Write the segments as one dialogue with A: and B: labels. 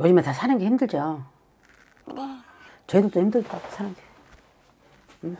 A: 요즘에 다 사는 게 힘들죠. 네. 저희들도 힘들더고 사는 게. 음.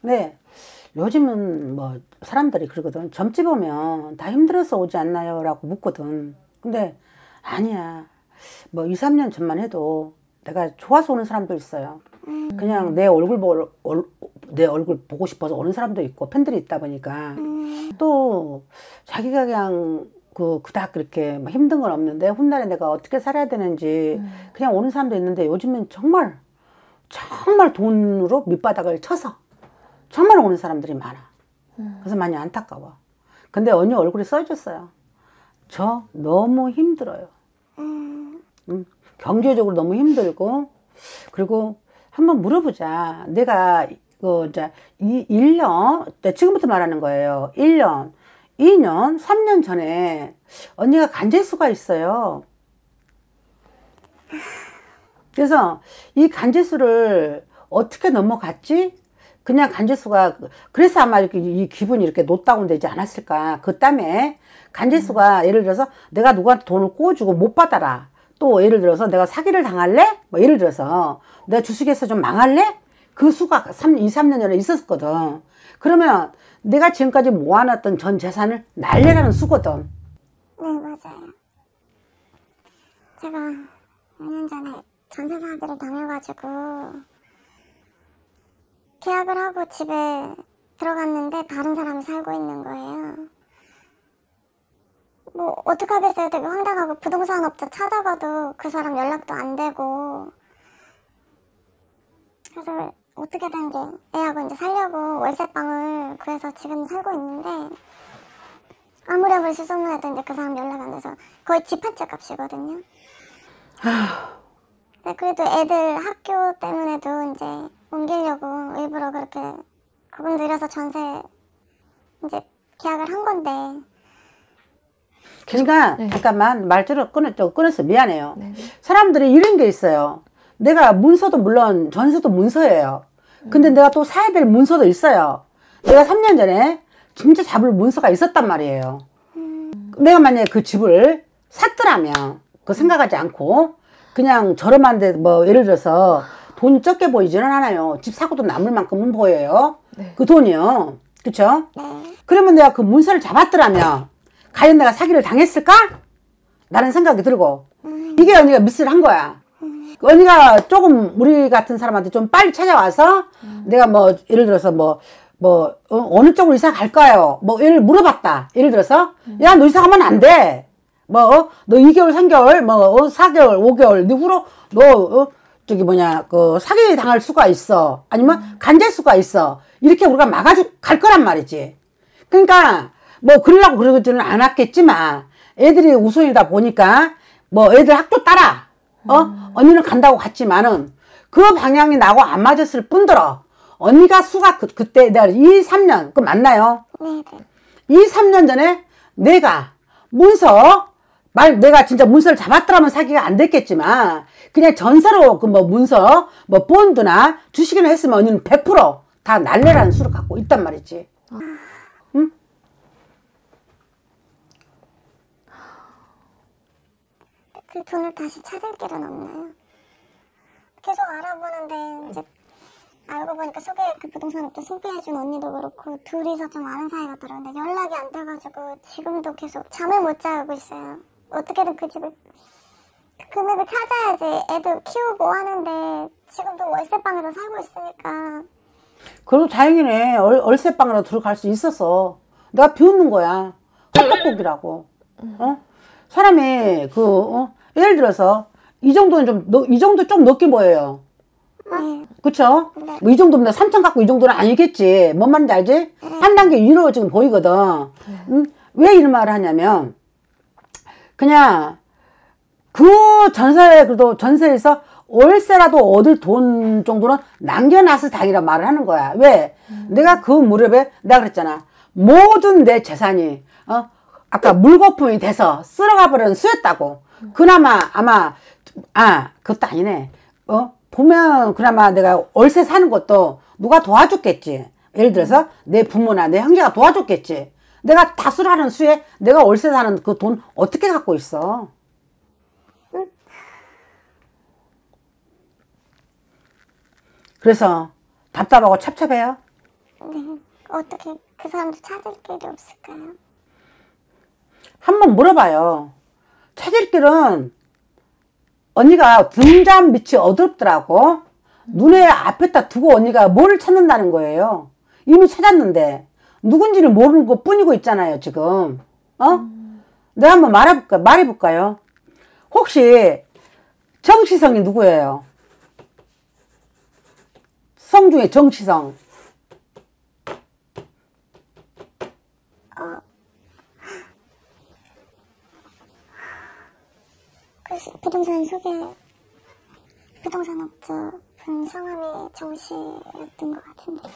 A: 근데 요즘은 뭐 사람들이 그러거든. 점집 오면 다 힘들어서 오지 않나요? 라고 묻거든. 근데 아니야. 뭐 2, 3년 전만 해도 내가 좋아서 오는 사람도 있어요.
B: 음. 그냥
A: 내 얼굴 보, 얼, 내 얼굴 보고 싶어서 오는 사람도 있고 팬들이 있다 보니까 음. 또 자기가 그냥 그 그닥 그렇게 막 뭐 힘든 건 없는데 훗날에 내가 어떻게 살아야 되는지 음. 그냥 오는 사람도 있는데 요즘은 정말 정말 돈으로 밑바닥을 쳐서 정말 오는 사람들이 많아. 음. 그래서 많이 안타까워. 근데 언니 얼굴에 써줬어요. 저 너무 힘들어요. 음. 음. 경제적으로 너무 힘들고 그리고 한번 물어보자. 내가 그 이제 이 1년 지금부터 말하는 거예요. 1년 2년, 3년 전에 언니가 간재수가 있어요. 그래서 이 간재수를 어떻게 넘어갔지? 그냥 간재수가 그래서 아마 이렇게 이 기분이 이렇게 노다운되지 않았을까. 그 땀에 간재수가 예를 들어서 내가 누구한테 돈을 꼬주고 못 받아라. 또 예를 들어서 내가 사기를 당할래? 뭐 예를 들어서 내가 주식에서 좀 망할래? 그 수가 3, 2, 3년 전에 있었거든. 그러면 내가 지금까지 모아놨던 전 재산을 날려라는 수거든.
B: 네, 맞아요. 제가 5년 전에 전세 사업비를 당해가지고 계약을 하고 집에 들어갔는데 다른 사람이 살고 있는 거예요. 뭐 어떡하겠어요. 되게 황당하고 부동산 업자 찾아가도 그 사람 연락도 안 되고 그래서 어떻게된 게 애하고 이제 살려고 월세방을 구해서 지금 살고 있는데 아무리 아 수소문해도 이그 사람 연락 안 돼서 거의 집 한 채 값이거든요. 네, 그래도 애들 학교 때문에도 이제 옮기려고 일부러 그렇게 그분 들여서 전세 이제 계약을 한 건데
A: 그러니까 네. 잠깐만 말투를 끊어 좀 끊었어 미안해요. 네. 사람들이 이런 게 있어요. 내가 문서도 물론 전세도 문서예요. 근데 내가 또 사야 될 문서도 있어요. 내가 3년 전에 진짜 잡을 문서가 있었단 말이에요. 내가 만약에 그 집을 샀더라면 그 생각하지 않고 그냥 저렴한데 뭐 예를 들어서 돈이 적게 보이지는 않아요. 집 사고도 남을 만큼은 보여요. 네. 그 돈이요. 그쵸? 네. 그러면 내가 그 문서를 잡았더라면 과연 내가 사기를 당했을까? 라는 생각이 들고 음. 이게 언니가 미스를 한 거야. 언니가 조금 우리 같은 사람한테 좀 빨리 찾아와서 음. 내가 뭐 예를 들어서 뭐, 뭐, 어, 느 쪽으로 이사 갈까요? 뭐, 예를 물어봤다. 예를 들어서, 음. 야, 너 이사 가면 안 돼. 뭐, 어? 너 2개월, 3개월, 뭐, 어? 4개월, 5개월, 누구로, 너, 어? 저기 뭐냐, 그, 사기 당할 수가 있어. 아니면 음. 간질 수가 있어. 이렇게 우리가 막아주, 갈 거란 말이지. 그러니까, 뭐, 그러려고 그러지는 않았겠지만, 애들이 우선이다 보니까, 뭐, 애들 학교 따라. 어? 언니는 간다고 갔지만은 그 방향이 나고 안 맞았을 뿐더러 언니가 수가 그, 그때 내가 2, 3년 그 맞나요? 네. 2, 3년 전에 내가 문서 말 내가 진짜 문서를 잡았더라면 사기가 안 됐겠지만 그냥 전세로 그 뭐 문서 뭐 본드나 주식이나 했으면 언니는 100%다 날래라는 수를 갖고 있단 말이지. 아.
B: 그 돈을 다시 찾을 길은 없나요? 계속 알아보는데 이제 알고 보니까 소개 그 부동산을 또 소개해준 언니도 그렇고 둘이서 좀 아는 사이가 들었는데 연락이 안 돼가지고 지금도 계속 잠을 못 자고 있어요. 어떻게든 그 집을 그 금액을 찾아야지 애도 키우고 하는데 지금도 월세방에서 살고 있으니까.
A: 그럼 다행이네. 월, 세방으로 들어갈 수 있었어. 내가 비웃는 거야. 헛떡국이라고. 어? 사람이그 어? 예를 들어서 이 정도는 좀, 너, 이 정도 좀 높게 보여요. 네. 그쵸? 네. 뭐이 정도면 3천 갖고 이 정도는 아니겠지. 뭔 말인지 알지? 네. 한 단계 위로 지금 보이거든. 음, 왜 이런 말을 하냐면, 그냥, 그 전세, 그래도 전세에서 월세라도 얻을 돈 정도는 남겨놨을 당이라 말을 하는 거야. 왜? 음. 내가 그 무렵에, 내가 그랬잖아. 모든 내 재산이, 어, 아까 물거품이 돼서 쓸어가 버린 수였다고. 그나마 아마 아 그것도 아니네. 어 보면 그나마 내가 월세 사는 것도 누가 도와줬겠지. 예를 들어서 내 부모나 내 형제가 도와줬겠지. 내가 다수라는 수에 내가 월세 사는 그 돈 어떻게 갖고 있어? 그래서 답답하고 찹찹해요?
B: 네. 어떻게 그 사람도 찾을 길이 없을까요?
A: 한번 물어봐요. 처질길은 언니가 분잔 밑이 어둡더라고. 눈에 앞에다 두고 언니가 뭘 찾는다는 거예요. 이미 찾았는데 누군지를 모르는 것 뿐이고 있잖아요 지금. 어? 음. 내가 한번 말해볼까 말해볼까요? 혹시 정치성이 누구예요? 성 중에 정치성 그 부동산 소개
B: 부동산 업자 분 성함이 정씨였던 것 같은데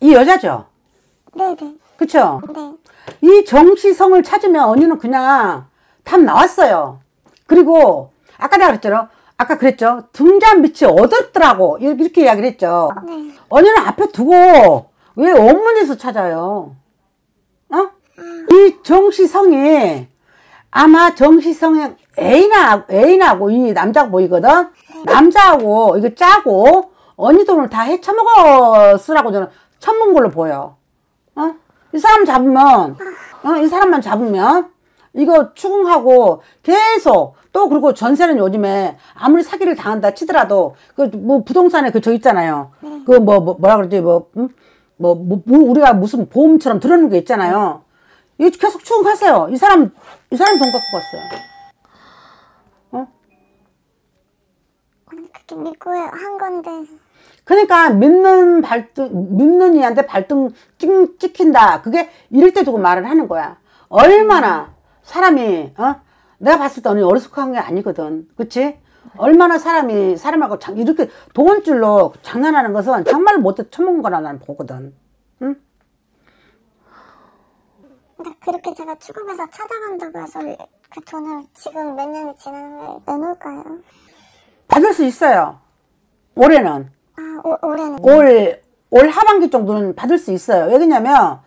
A: 이 여자죠? 네네 그쵸? 네이 정씨 성을 찾으면 언니는 그냥 답 나왔어요 그리고 아까 내가 그랬죠 아까 그랬죠 등잔 밑이 어둡더라고 이렇게 이야기를 했죠 네. 언니는 앞에 두고 왜 원문에서 찾아요 어? 아. 이정시성이 아마 정시성의 애인하, 애인하고 이 남자가 보이거든 남자하고 이거 짜고 언니 돈을 다 헤쳐먹었으라고 저는 천문 걸로 보여 어? 이 사람 잡으면 어? 이 사람만 잡으면 이거 추궁하고 계속 또 그리고 전세는 요즘에 아무리 사기를 당한다 치더라도 그 뭐 부동산에 그 저 있잖아요 그 뭐 뭐, 뭐라 그러지 뭐, 음? 뭐, 뭐, 뭐 우리가 무슨 보험처럼 들어놓은 게 있잖아요 이 계속 추궁하세요 이 사람 이 사람 돈 갖고 갔어요
B: 믿고 한 건데.
A: 그러니까 믿는 발등 믿는 이한테 발등 찍, 찍힌다. 그게 이럴 때 두고 말을 하는 거야. 얼마나 사람이 어 내가 봤을 때 언니 어리숙한 게 아니거든. 그치? 얼마나 사람이 사람하고 장, 이렇게 돈줄로 장난하는 것은 정말 못해 처먹은 거라 나는 보거든. 응?
B: 근데 그렇게 제가 죽국해서 찾아간다고 해서 그 돈을 지금 몇 년이 지난 후에 내놓을까요?
A: 받을 수 있어요. 올해는.
B: 아, 오, 올해는. 올,
A: 올 하반기 정도는 받을 수 있어요. 왜 그러냐면, 아.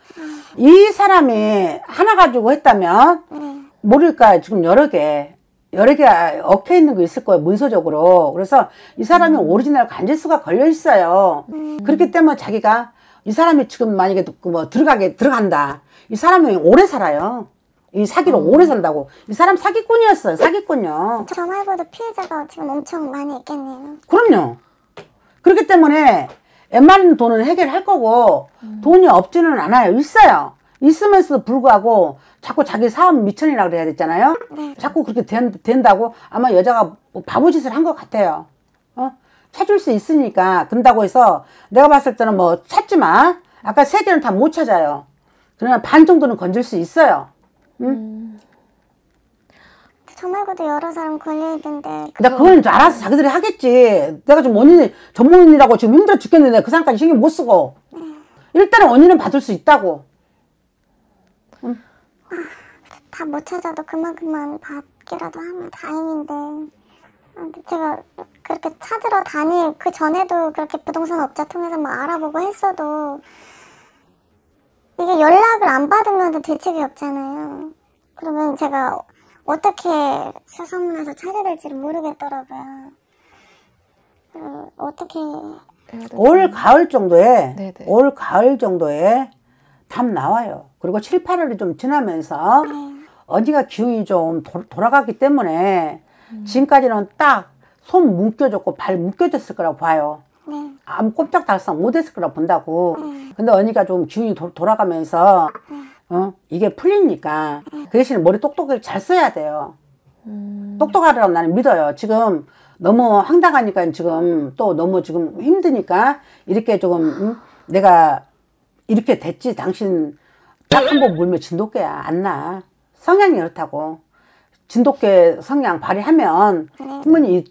A: 이 사람이 하나 가지고 했다면, 네. 모를까, 지금 여러 개, 여러 개 얽혀 있는 거 있을 거예요, 문서적으로. 그래서 이 사람이 음. 오리지널 관제수가 걸려 있어요. 음. 그렇기 때문에 자기가, 이 사람이 지금 만약에 뭐 들어가게, 들어간다. 이 사람이 오래 살아요. 이 사기로 음. 오래 산다고. 이 사람 사기꾼이었어요. 사기꾼요.
B: 저 말고도 피해자가 지금 엄청 많이 있겠네요.
A: 그럼요. 그렇기 때문에 웬만한 돈은 해결할 거고 음. 돈이 없지는 않아요. 있어요. 있으면서도 불구하고 자꾸 자기 사업 미천이라 그래야 되잖아요. 네. 자꾸 그렇게 된, 된다고 아마 여자가 뭐 바보짓을 한 것 같아요. 어? 찾을 수 있으니까 그런다고 해서 내가 봤을 때는 뭐 찾지 마. 아까 세 개는 다 못 찾아요. 그러나 반 정도는 건질 수 있어요. 응? 음.
B: 말고도 여러 사람 걸려있는데
A: 내가 그건 줄 알아서 자기들이 하겠지 내가 지금 언니 전문인이라고 지금 힘들어 죽겠는데 그 사람까지 신경 못 쓰고 일단은 언니는 받을 수 있다고 응. 아,
B: 다못 찾아도 그만큼만 받기라도 하면 다행인데 아, 제가 그렇게 찾으러 다닐 그 전에도 그렇게 부동산 업자 통해서 막 뭐 알아보고 했어도 이게 연락을 안 받으면 대책이 없잖아요. 그러면 제가 어떻게 수소문해서 찾아야 될지를 모르겠더라고요. 그, 어, 떻게올
A: 가을 정도에 네네. 올 가을 정도에 답 나와요. 그리고 7, 8월이 좀 지나면서 네. 어디가 기운이 좀 도, 돌아갔기 때문에 음. 지금까지는 딱 손 묶여졌고 발 묶여졌을 거라고 봐요. 아무 꼼짝 달싹 못했을 거라 본다고 음. 근데 언니가 좀 기운이 도, 돌아가면서 음. 어? 이게 풀리니까 음. 그 대신에 머리 똑똑하게잘 써야 돼요 똑똑하라고 나는 믿어요 지금 너무 황당하니까 지금 또 너무 지금 힘드니까 이렇게 조금 음? 내가 이렇게 됐지 당신 딱 한 번 물면 진돗개야 안나 성향이 그렇다고 진돗개 성향 발휘하면 충분히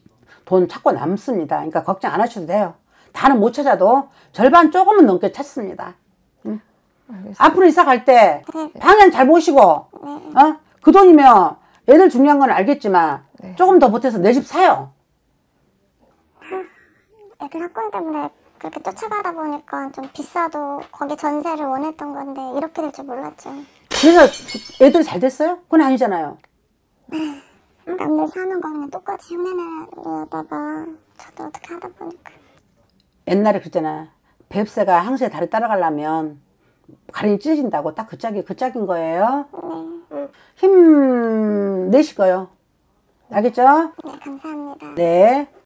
A: 돈 찾고 남습니다 그러니까 걱정 안 하셔도 돼요 다는 못 찾아도 절반 조금은 넘게 찾습니다. 응? 앞으로 이사 갈때 네. 방향 잘 보시고 네. 어? 그 돈이면 애들 중요한 건 알겠지만 네. 조금 더 보태서 내 집 사요.
B: 아, 애들 학군 때문에 그렇게 쫓아가다 보니까 좀 비싸도 거기 전세를 원했던 건데 이렇게 될 줄 몰랐죠.
A: 그래서 애들 잘 됐어요? 그건 아니잖아요.
B: 아, 남들 사는 거랑 똑같이
A: 흉내내려다가 저도 어떻게 하다 보니까 옛날에 그랬잖아. 뱁새가 항시에 다리 따라가려면 가리이 찢어진다고 딱 그 짝이 그 짝인 거예요. 네. 힘 내시고요. 알겠죠? 네, 감사합니다. 네.